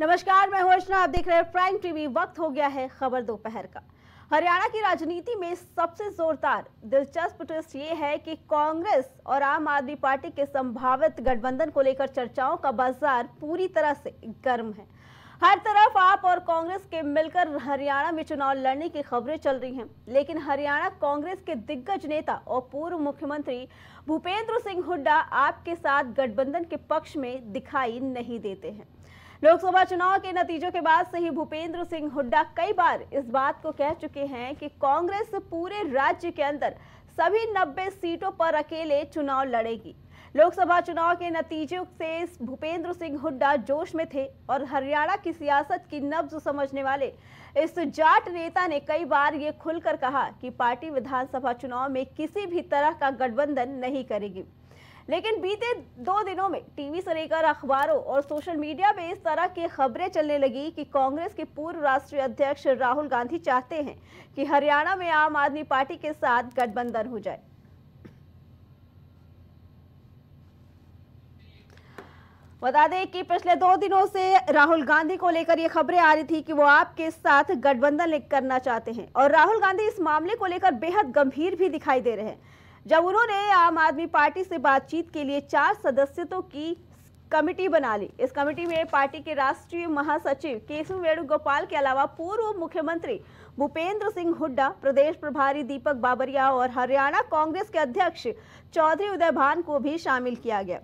नमस्कार मैं हूं आप देख रहे हैं प्राइम टीवी वक्त हो गया है खबर दोपहर का हरियाणा की राजनीति में सबसे जोरदार दिलचस्प ट्विस्ट ये है कि कांग्रेस और आम आदमी पार्टी के संभावित गठबंधन को लेकर चर्चाओं का बाजार पूरी तरह से गर्म है हर तरफ आप और कांग्रेस के मिलकर हरियाणा में चुनाव लड़ने की खबरें चल रही हैं लेकिन हरियाणा कांग्रेस के दिग्गज नेता और पूर्व मुख्यमंत्री भूपेंद्र सिंह हुड्डा आपके साथ गठबंधन के पक्ष में दिखाई नहीं देते हैं लोकसभा चुनाव के नतीजों के बाद से ही भूपेंद्र सिंह हुड्डा कई बार इस बात को कह चुके हैं कि कांग्रेस पूरे राज्य के अंदर सभी 90 सीटों पर अकेले चुनाव लड़ेगी लोकसभा चुनाव के नतीजों से भूपेंद्र सिंह हुड्डा जोश में थे और हरियाणा की सियासत की नब्ज समझने वाले इस जाट नेता ने कई बार ये खुलकर कहा कि पार्टी विधानसभा चुनाव में किसी भी तरह का गठबंधन नहीं करेगी लेकिन बीते दो दिनों में टीवी से लेकर अखबारों और सोशल मीडिया में इस तरह की खबरें चलने लगी कि कांग्रेस के पूर्व राष्ट्रीय अध्यक्ष राहुल गांधी चाहते हैं कि हरियाणा में आम आदमी पार्टी के साथ गठबंधन हो जाए बता दें कि पिछले दो दिनों से राहुल गांधी को लेकर ये खबरें आ रही थी कि वो आपके साथ गठबंधन करना चाहते हैं और राहुल गांधी इस मामले को लेकर बेहद गंभीर भी दिखाई दे रहे हैं जब उन्होंने आम आदमी पार्टी से बातचीत के लिए चार सदस्यों की कमेटी बना ली इस कमेटी में पार्टी के राष्ट्रीय महासचिव केशव वेणुगोपाल के अलावा पूर्व मुख्यमंत्री भूपेंद्र सिंह हुड्डा प्रदेश प्रभारी दीपक बाबरिया और हरियाणा कांग्रेस के अध्यक्ष चौधरी उदयभान को भी शामिल किया गया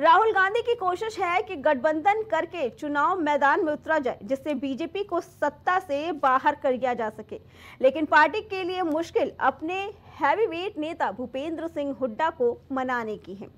राहुल गांधी की कोशिश है कि गठबंधन करके चुनाव मैदान में उतरा जाए जिससे बीजेपी को सत्ता से बाहर कर दिया जा सके लेकिन पार्टी के लिए मुश्किल अपने हैवीवेट नेता भूपेंद्र सिंह हुड्डा को मनाने की है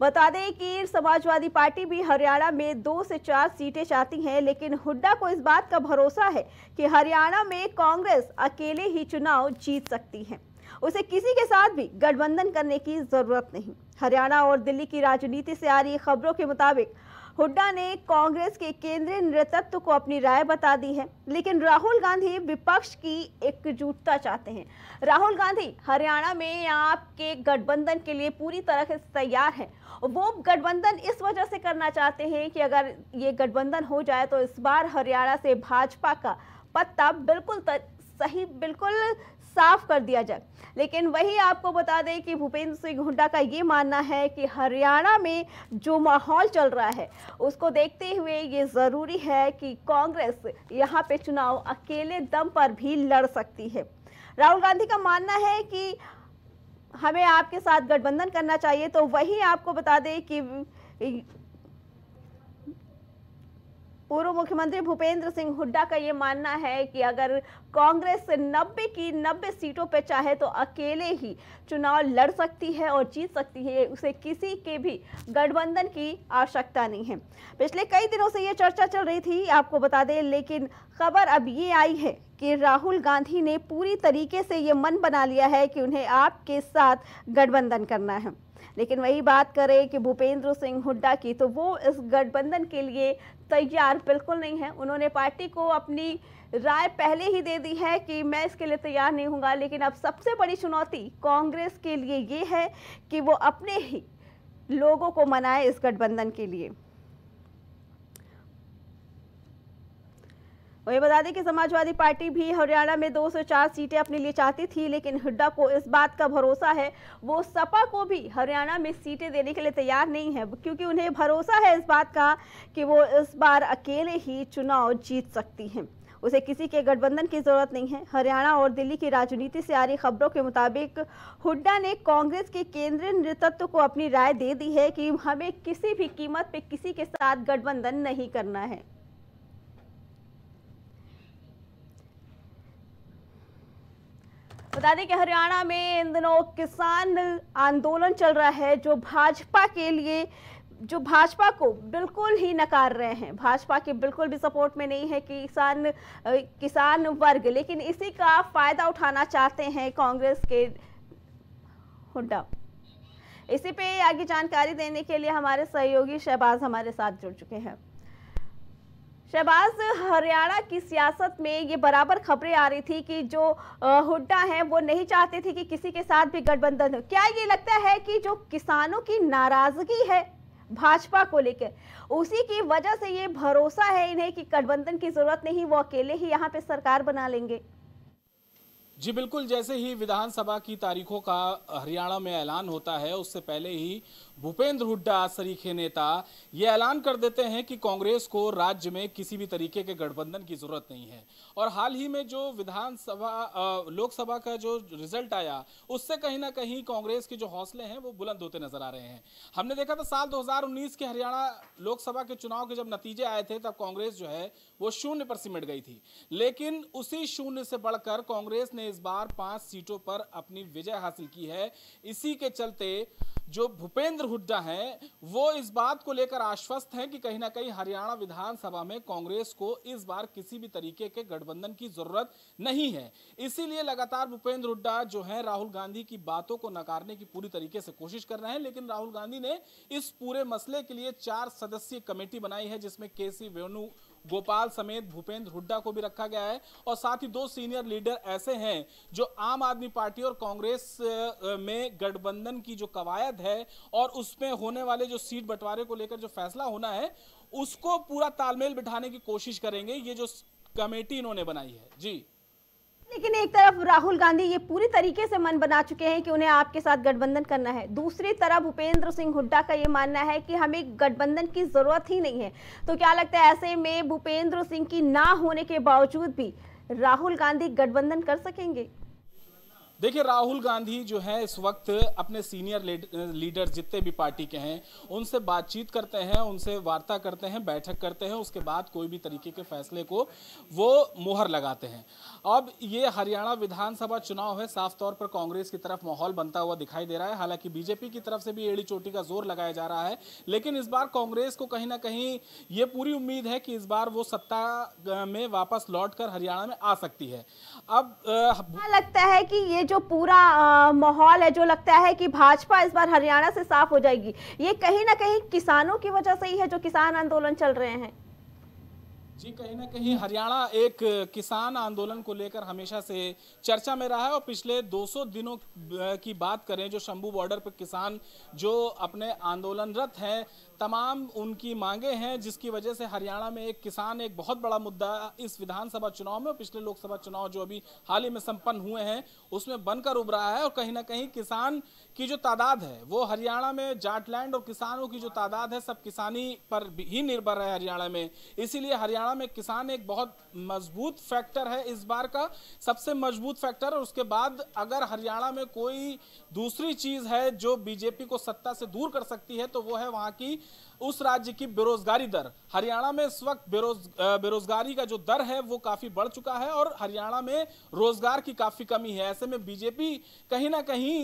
बता दें कि समाजवादी पार्टी भी हरियाणा में दो से चार सीटें चाहती हैं लेकिन हुड्डा को इस बात का भरोसा है कि हरियाणा में कांग्रेस अकेले ही चुनाव जीत सकती है उसे किसी के साथ भी गठबंधन करने की जरूरत नहीं हरियाणा और दिल्ली की राजनीति से आ रही खबरों के मुताबिक हुड्डा ने कांग्रेस के केंद्रीय नेतृत्व को अपनी राय बता दी है लेकिन राहुल गांधी विपक्ष की एकजुटता चाहते हैं राहुल गांधी हरियाणा में आपके गठबंधन के लिए पूरी तरह से तैयार हैं वो गठबंधन इस वजह से करना चाहते हैं कि अगर ये गठबंधन हो जाए तो इस बार हरियाणा से भाजपा का पत्ता बिल्कुल सही बिल्कुल साफ कर दिया जाए लेकिन वही आपको बता दें कि भूपेंद्र सिंह हुड्डा का ये मानना है कि हरियाणा में जो माहौल चल रहा है उसको देखते हुए ये ज़रूरी है कि कांग्रेस यहाँ पे चुनाव अकेले दम पर भी लड़ सकती है राहुल गांधी का मानना है कि हमें आपके साथ गठबंधन करना चाहिए तो वही आपको बता दें कि पूर्व मुख्यमंत्री भूपेंद्र सिंह हुड्डा का ये मानना है कि अगर कांग्रेस 90 की 90 सीटों पर चाहे तो अकेले ही चुनाव लड़ सकती है और जीत सकती है उसे किसी के भी गठबंधन की आवश्यकता नहीं है पिछले कई दिनों से ये चर्चा चल रही थी आपको बता दें लेकिन खबर अब ये आई है कि राहुल गांधी ने पूरी तरीके से ये मन बना लिया है कि उन्हें आपके साथ गठबंधन करना है लेकिन वही बात करें कि भूपेंद्र सिंह हुड्डा की तो वो इस गठबंधन के लिए तैयार बिल्कुल नहीं है उन्होंने पार्टी को अपनी राय पहले ही दे दी है कि मैं इसके लिए तैयार नहीं हूँगा लेकिन अब सबसे बड़ी चुनौती कांग्रेस के लिए ये है कि वो अपने ही लोगों को मनाए इस गठबंधन के लिए वही बता दें कि समाजवादी पार्टी भी हरियाणा में 204 सीटें अपने लिए चाहती थी लेकिन हुड्डा को इस बात का भरोसा है वो सपा को भी हरियाणा में सीटें देने के लिए तैयार नहीं है क्योंकि उन्हें भरोसा है इस बात का कि वो इस बार अकेले ही चुनाव जीत सकती हैं उसे किसी के गठबंधन की जरूरत नहीं है हरियाणा और दिल्ली की राजनीति से आ रही खबरों के मुताबिक हुड्डा ने कांग्रेस के केंद्रीय नेतृत्व को अपनी राय दे दी है कि हमें किसी भी कीमत पे किसी के साथ गठबंधन नहीं करना है बता दें कि हरियाणा में इन दिनों किसान आंदोलन चल रहा है जो भाजपा के लिए जो भाजपा को बिल्कुल ही नकार रहे हैं भाजपा के बिल्कुल भी सपोर्ट में नहीं है किसान किसान वर्ग लेकिन इसी का फायदा उठाना चाहते हैं कांग्रेस के हुड्डा इसी पे आगे जानकारी देने के लिए हमारे सहयोगी शहबाज हमारे साथ जुड़ चुके हैं शहबाज हरियाणा की सियासत में ये बराबर खबरें आ रही थी कि जो हुड्डा हैं वो नहीं चाहते थे कि किसी के साथ भी गठबंधन हो क्या ये लगता है कि जो किसानों की नाराजगी है भाजपा को लेकर उसी की वजह से ये भरोसा है इन्हें कि गठबंधन की जरूरत नहीं वो अकेले ही यहाँ पे सरकार बना लेंगे जी बिल्कुल जैसे ही विधानसभा की तारीखों का हरियाणा में ऐलान होता है उससे पहले ही भूपेंद्र हुड्डा सरीखे नेता ये ऐलान कर देते हैं कि कांग्रेस को राज्य में किसी भी तरीके के गठबंधन की जरूरत नहीं है और हाल ही में जो विधानसभा लोकसभा का जो रिजल्ट आया उससे कहीं ना कहीं कांग्रेस के जो हौसले हैं वो बुलंद होते नजर आ रहे हैं हमने देखा था साल 2019 के हरियाणा लोकसभा के चुनाव के जब नतीजे आए थे तब कांग्रेस जो है वो शून्य पर सिमट गई थी लेकिन उसी शून्य से बढ़कर कांग्रेस ने इस बार पांच सीटों पर अपनी विजय हासिल की है इसी के चलते जो भूपेंद्र हुड्डा हैं वो इस बात को लेकर आश्वस्त हैं कि कहीं ना कहीं हरियाणा विधानसभा में कांग्रेस को इस बार किसी भी तरीके के गठबंधन की जरूरत नहीं है इसीलिए लगातार भूपेंद्र हुड्डा जो है राहुल गांधी की बातों को नकारने की पूरी तरीके से कोशिश कर रहे हैं लेकिन राहुल गांधी ने इस पूरे मसले के लिए चार सदस्यीय कमेटी बनाई है जिसमें के सी वेणु गोपाल समेत भूपेंद्र हुड्डा को भी रखा गया है और साथ ही दो सीनियर लीडर ऐसे हैं जो आम आदमी पार्टी और कांग्रेस में गठबंधन की जो कवायद है और उसमें होने वाले जो सीट बंटवारे को लेकर जो फैसला होना है उसको पूरा तालमेल बिठाने की कोशिश करेंगे ये जो कमेटी इन्होंने बनाई है जी लेकिन एक तरफ राहुल गांधी ये पूरी तरीके से मन बना चुके हैं कि उन्हें आपके साथ गठबंधन करना है दूसरी तरफ भूपेंद्र सिंह हुड्डा का ये मानना है कि हमें गठबंधन की जरूरत ही नहीं है तो क्या लगता है ऐसे में भूपेंद्र सिंह की ना होने के बावजूद भी राहुल गांधी गठबंधन कर सकेंगे देखिए राहुल गांधी जो है इस वक्त अपने सीनियर लीडर जितने भी पार्टी के हैं उनसे बातचीत करते हैं उनसे वार्ता करते हैं बैठक करते हैं उसके बाद कोई भी तरीके के फैसले को वो मोहर लगाते हैं अब ये हरियाणा विधानसभा चुनाव है साफ तौर पर कांग्रेस की तरफ माहौल बनता हुआ दिखाई दे रहा है हालांकि बीजेपी की तरफ से भी एड़ी चोटी का जोर लगाया जा रहा है लेकिन इस बार कांग्रेस को कहीं ना कहीं ये पूरी उम्मीद है कि इस बार वो सत्ता में वापस लौट हरियाणा में आ सकती है अब लगता है कि ये जो पूरा माहौल है जो लगता है कि भाजपा इस बार हरियाणा से साफ हो जाएगी ये कहीं ना कहीं किसानों की वजह से ही है जो किसान आंदोलन चल रहे हैं जी कहीं ना कहीं हरियाणा एक किसान आंदोलन को लेकर हमेशा से चर्चा में रहा है और पिछले 200 दिनों की बात करें जो शंभू बॉर्डर पर किसान जो अपने आंदोलनरत हैं तमाम उनकी मांगे हैं जिसकी वजह से हरियाणा में एक किसान एक बहुत बड़ा मुद्दा इस विधानसभा चुनाव में और पिछले लोकसभा चुनाव जो अभी हाल ही में संपन्न हुए हैं उसमें बनकर उभरा है और कहीं ना कहीं किसान की जो तादाद है वो हरियाणा में जाटलैंड और किसानों की जो तादाद है सब किसानी पर ही निर्भर है हरियाणा में इसीलिए हरियाणा में किसान एक बहुत मजबूत फैक्टर है इस बार का सबसे मजबूत फैक्टर और उसके बाद अगर हरियाणा में कोई दूसरी चीज है जो बीजेपी को सत्ता से दूर कर सकती है तो वो है वहां की उस राज्य की बेरोजगारी दर हरियाणा में इस वक्त बेरोज बेरोजगारी का जो दर है वो काफी बढ़ चुका है और हरियाणा में रोजगार की काफी कमी है ऐसे में बीजेपी कहीं ना कहीं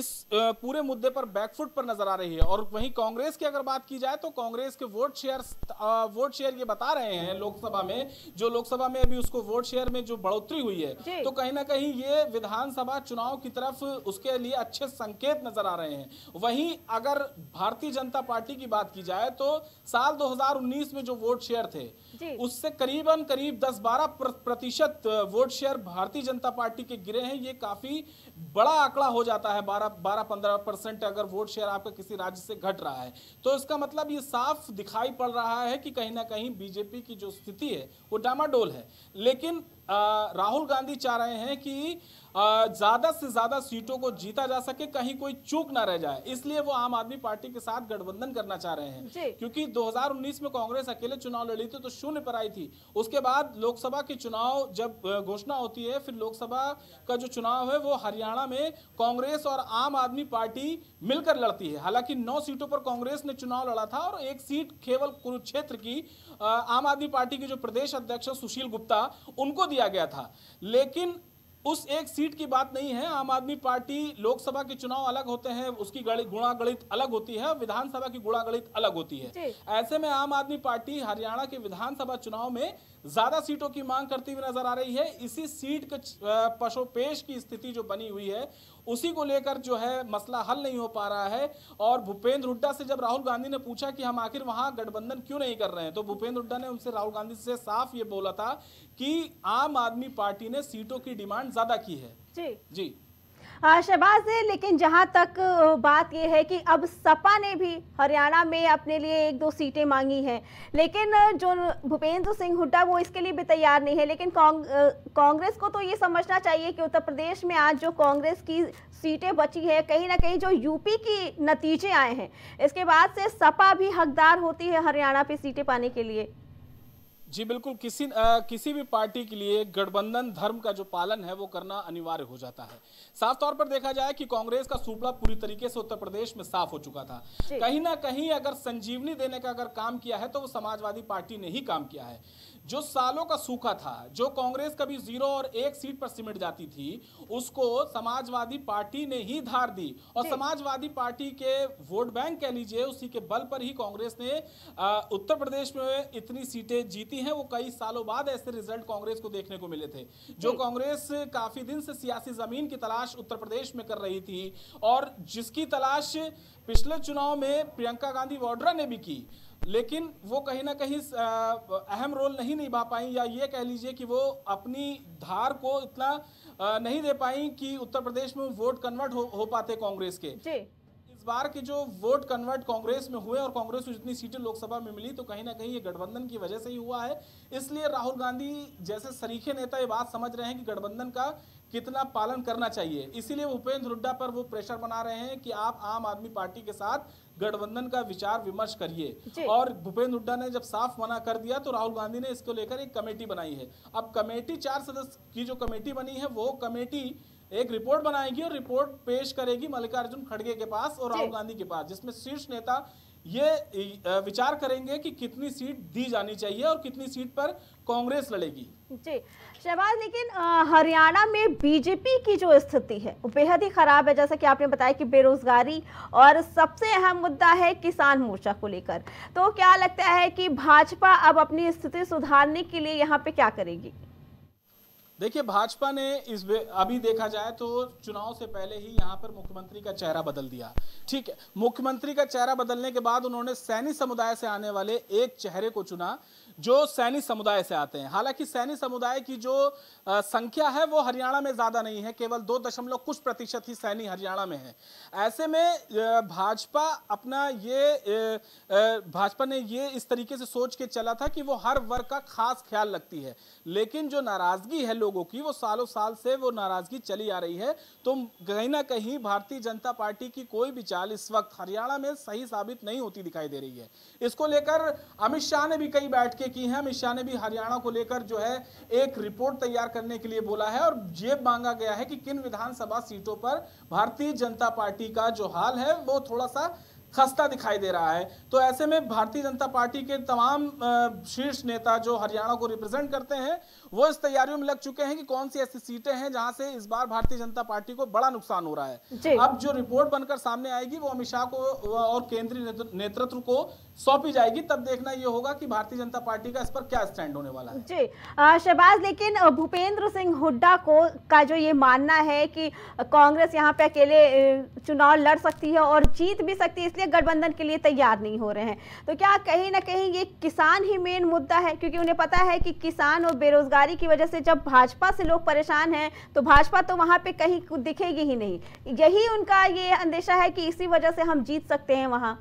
इस पूरे मुद्दे पर बैकफुट पर नजर आ रही है और वहीं कांग्रेस की अगर बात की जाए तो कांग्रेस के वोट शेयर वोट शेयर ये बता रहे हैं लोकसभा में जो लोकसभा में अभी उसको वोट शेयर में जो बढ़ोतरी हुई है तो कहीं ना कहीं ये विधानसभा चुनाव की तरफ उसके लिए अच्छे संकेत नजर आ रहे हैं वहीं अगर भारतीय जनता पार्टी की बात की जाए जाए तो साल 2019 में जो वोट शेयर थे उससे करीबन करीब 10-12 प्रतिशत वोट शेयर भारतीय जनता पार्टी के गिरे हैं ये काफी बड़ा आंकड़ा हो जाता है 12 15 परसेंट अगर वोट शेयर आपका किसी राज्य से घट रहा है तो इसका मतलब ये साफ दिखाई पड़ रहा है कि कहीं ना कहीं बीजेपी की जो स्थिति है वो डामाडोल है लेकिन राहुल गांधी चाह रहे हैं कि ज़्यादा से ज़्यादा सीटों को जीता जा सके कहीं कोई चूक ना रह जाए इसलिए वो आम आदमी पार्टी के साथ गठबंधन करना चाह रहे हैं क्योंकि 2019 में कांग्रेस अकेले चुनाव लड़ी थी तो शून्य पर आई थी उसके बाद लोकसभा के चुनाव जब घोषणा होती है फिर लोकसभा का जो चुनाव है वो हरियाणा में कांग्रेस और आम आदमी पार्टी मिलकर लड़ती है हालांकि नौ सीटों पर कांग्रेस ने चुनाव लड़ा था और एक सीट केवल कुरुक्षेत्र की आम आदमी पार्टी के जो प्रदेश अध्यक्ष सुशील गुप्ता उनको दिया दिया गया था लेकिन उस एक सीट की बात नहीं है आम आदमी पार्टी लोकसभा के चुनाव अलग होते हैं उसकी गुणागणित अलग होती है विधानसभा की गुणागणित अलग होती है ऐसे में आम आदमी पार्टी हरियाणा के विधानसभा चुनाव में ज्यादा सीटों की मांग करती हुई नजर आ रही है इसी सीट के पशोपेश की स्थिति जो बनी हुई है उसी को लेकर जो है मसला हल नहीं हो पा रहा है और भूपेंद्र हुड्डा से जब राहुल गांधी ने पूछा कि हम आखिर वहां गठबंधन क्यों नहीं कर रहे हैं तो भूपेंद्र हुड्डा ने उनसे राहुल गांधी से साफ ये बोला था कि आम आदमी पार्टी ने सीटों की डिमांड ज्यादा की है जी जी शहबाज लेकिन जहां तक बात यह है कि अब सपा ने भी हरियाणा में अपने लिए एक दो सीटें मांगी हैं लेकिन जो भूपेंद्र सिंह हुड्डा वो इसके लिए भी तैयार नहीं है लेकिन कांग्रेस को तो ये समझना चाहिए कि उत्तर प्रदेश में आज जो कांग्रेस की सीटें बची है कहीं ना कहीं जो यूपी की नतीजे आए हैं इसके बाद से सपा भी हकदार होती है हरियाणा पे सीटें पाने के लिए जी बिल्कुल किसी आ, किसी भी पार्टी के लिए गठबंधन धर्म का जो पालन है वो करना अनिवार्य हो जाता है साफ तौर पर देखा जाए कि कांग्रेस का सूपड़ा पूरी तरीके से उत्तर प्रदेश में साफ हो चुका था कहीं ना कहीं अगर संजीवनी देने का अगर काम किया है तो वो समाजवादी पार्टी ने ही काम किया है जो सालों का सूखा था जो कांग्रेस कभी जीरो और एक सीट पर सिमट जाती थी उसको समाजवादी पार्टी ने ही धार दी और समाजवादी पार्टी के वोट बैंक कह लीजिए उसी के बल पर ही कांग्रेस ने उत्तर प्रदेश में इतनी सीटें जीती होती हैं वो कई सालों बाद ऐसे रिजल्ट कांग्रेस को देखने को मिले थे जो कांग्रेस काफी दिन से सियासी जमीन की तलाश उत्तर प्रदेश में कर रही थी और जिसकी तलाश पिछले चुनाव में प्रियंका गांधी वाड्रा ने भी की लेकिन वो कहीं ना कहीं अहम रोल नहीं निभा पाई या ये कह लीजिए कि वो अपनी धार को इतना नहीं दे पाई कि उत्तर प्रदेश में वोट कन्वर्ट हो, हो पाते कांग्रेस के बार के जो वोट कन्वर्ट कांग्रेस में हुए और कांग्रेस को जितनी सीटें लोकसभा में मिली तो कहीं ना कहीं ये गठबंधन की वजह से ही हुआ है इसलिए राहुल गांधी जैसे सरीखे नेता ये बात समझ रहे हैं कि गठबंधन का कितना पालन करना चाहिए इसीलिए उपेंद्र हुड्डा पर वो प्रेशर बना रहे हैं कि आप आम आदमी पार्टी के साथ गठबंधन का विचार विमर्श करिए और भूपेंद्र हुड्डा ने जब साफ मना कर दिया तो राहुल गांधी ने इसको लेकर एक कमेटी बनाई है अब कमेटी चार सदस्य की जो कमेटी बनी है वो कमेटी एक रिपोर्ट बनाएगी और रिपोर्ट पेश करेगी मल्लिकार्जुन खड़गे के पास और राहुल गांधी के पास जिसमें शीर्ष नेता ये विचार करेंगे कि कितनी सीट दी जानी चाहिए और कितनी सीट पर कांग्रेस लड़ेगी जी शहबाज लेकिन हरियाणा में बीजेपी की जो स्थिति है वो बेहद ही खराब है जैसा कि आपने बताया कि बेरोजगारी और सबसे अहम मुद्दा है किसान मोर्चा को लेकर तो क्या लगता है कि भाजपा अब अपनी स्थिति सुधारने के लिए यहाँ पे क्या करेगी देखिए भाजपा ने इस अभी देखा जाए तो चुनाव से पहले ही यहाँ पर मुख्यमंत्री का चेहरा बदल दिया ठीक है मुख्यमंत्री का चेहरा बदलने के बाद उन्होंने सैनी समुदाय से आने वाले एक चेहरे को चुना जो सैनी समुदाय से आते हैं हालांकि सैनी समुदाय की जो संख्या है वो हरियाणा में ज़्यादा नहीं है केवल दो दशमलव कुछ प्रतिशत ही सैनी हरियाणा में है ऐसे में भाजपा अपना ये भाजपा ने ये इस तरीके से सोच के चला था कि वो हर वर्ग का खास ख्याल रखती है लेकिन जो नाराज़गी है लोगों की वो सालों साल से वो नाराज़गी चली आ रही है तो कहीं ना कहीं भारतीय जनता पार्टी की कोई भी चाल इस वक्त हरियाणा में सही साबित नहीं होती दिखाई दे रही है इसको लेकर अमित शाह ने भी कई बैठकें की हैं अमित शाह ने भी हरियाणा को लेकर जो है एक रिपोर्ट तैयार करने के लिए बोला है और ये मांगा गया है कि किन विधानसभा सीटों पर भारतीय जनता पार्टी का जो हाल है वो थोड़ा सा खस्ता दिखाई दे रहा है तो ऐसे में भारतीय जनता पार्टी के तमाम शीर्ष नेता जो हरियाणा को रिप्रेजेंट करते हैं वो इस तैयारियों में लग चुके हैं कि कौन सी ऐसी सीटें हैं जहां से इस बार भारतीय जनता पार्टी को बड़ा नुकसान हो रहा है अब जो रिपोर्ट बनकर सामने आएगी वो अमित शाह को और केंद्रीय नेतृत्व को सौंपी जाएगी तब देखना यह होगा कि भारतीय जनता पार्टी का इस पर क्या स्टैंड होने वाला है जी शहबाज लेकिन भूपेंद्र सिंह हुड्डा को का जो ये मानना है कि कांग्रेस यहाँ पे अकेले चुनाव लड़ सकती है और जीत भी सकती है इसलिए गठबंधन के लिए तैयार नहीं हो रहे हैं तो क्या कहीं ना कहीं ये किसान ही मेन मुद्दा है क्योंकि उन्हें पता है कि किसान और बेरोजगारी की वजह से जब भाजपा से लोग परेशान हैं तो भाजपा तो वहाँ पे कहीं दिखेगी ही नहीं यही उनका ये अंदेशा है कि इसी वजह से हम जीत सकते हैं वहाँ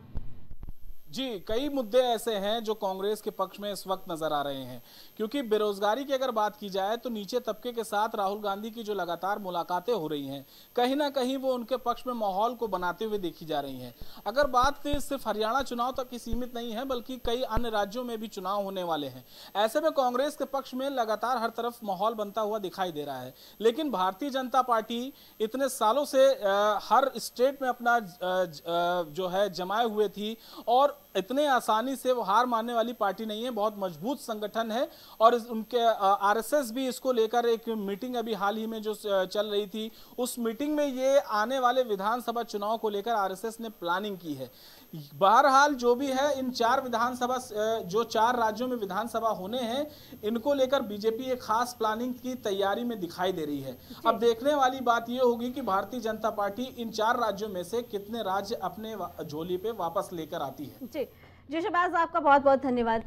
जी कई मुद्दे ऐसे हैं जो कांग्रेस के पक्ष में इस वक्त नजर आ रहे हैं क्योंकि बेरोजगारी की अगर बात की जाए तो नीचे तबके के साथ राहुल गांधी की जो लगातार मुलाकातें हो रही हैं कहीं ना कहीं वो उनके पक्ष में माहौल को बनाते हुए देखी जा रही हैं अगर बात सिर्फ हरियाणा चुनाव तक ही सीमित नहीं है बल्कि कई अन्य राज्यों में भी चुनाव होने वाले हैं ऐसे में कांग्रेस के पक्ष में लगातार हर तरफ माहौल बनता हुआ दिखाई दे रहा है लेकिन भारतीय जनता पार्टी इतने सालों से हर स्टेट में अपना जो है जमाए हुए थी और इतने आसानी से वो हार मानने वाली पार्टी नहीं है बहुत मजबूत संगठन है और उनके आरएसएस भी इसको लेकर एक मीटिंग अभी हाल ही में जो चल रही थी उस मीटिंग में ये आने वाले विधानसभा चुनाव को लेकर आरएसएस ने प्लानिंग की है बहरहाल जो भी है इन चार विधानसभा जो चार राज्यों में विधानसभा होने हैं इनको लेकर बीजेपी एक खास प्लानिंग की तैयारी में दिखाई दे रही है अब देखने वाली बात यह होगी कि भारतीय जनता पार्टी इन चार राज्यों में से कितने राज्य अपने झोली पे वापस लेकर आती है जी जी शबाज आपका बहुत बहुत धन्यवाद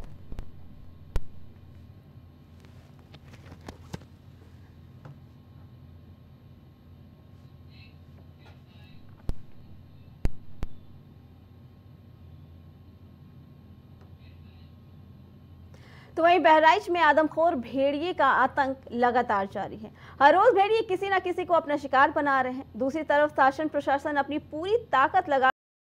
तो वहीं बहराइच में आदमखोर भेड़िए का आतंक लगातार जारी है हर रोज भेड़िए किसी न किसी को अपना शिकार बना रहे हैं दूसरी तरफ शासन प्रशासन अपनी पूरी ताकत लगा